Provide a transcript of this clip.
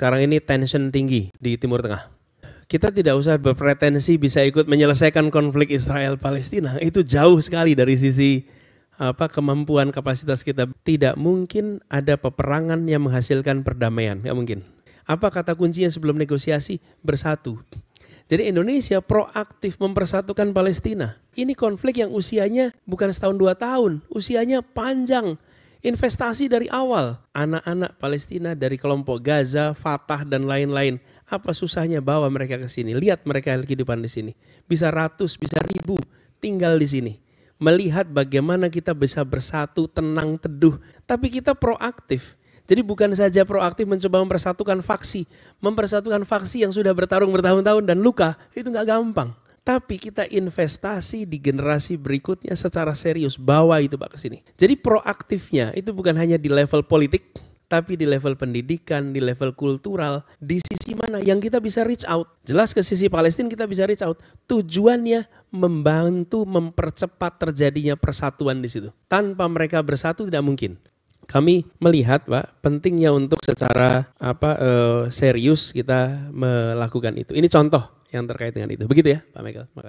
sekarang ini tension tinggi di Timur Tengah. Kita tidak usah berpretensi bisa ikut menyelesaikan konflik Israel Palestina. Itu jauh sekali dari sisi apa kemampuan kapasitas kita. Tidak mungkin ada peperangan yang menghasilkan perdamaian, nggak mungkin. Apa kata kuncinya sebelum negosiasi? Bersatu. Jadi Indonesia proaktif mempersatukan Palestina. Ini konflik yang usianya bukan setahun dua tahun, usianya panjang investasi dari awal. Anak-anak Palestina dari kelompok Gaza, Fatah, dan lain-lain. Apa susahnya bawa mereka ke sini? Lihat mereka kehidupan di sini. Bisa ratus, bisa ribu tinggal di sini. Melihat bagaimana kita bisa bersatu, tenang, teduh. Tapi kita proaktif. Jadi bukan saja proaktif mencoba mempersatukan faksi, mempersatukan faksi yang sudah bertarung bertahun-tahun dan luka, itu nggak gampang. Tapi kita investasi di generasi berikutnya secara serius, bawa itu Pak ke sini. Jadi proaktifnya itu bukan hanya di level politik, tapi di level pendidikan, di level kultural, di sisi mana yang kita bisa reach out. Jelas ke sisi Palestina kita bisa reach out. Tujuannya membantu mempercepat terjadinya persatuan di situ. Tanpa mereka bersatu tidak mungkin. Kami melihat, Pak, pentingnya untuk secara apa eh, serius kita melakukan itu. Ini contoh yang terkait dengan itu. Begitu ya Pak Michael, makasih.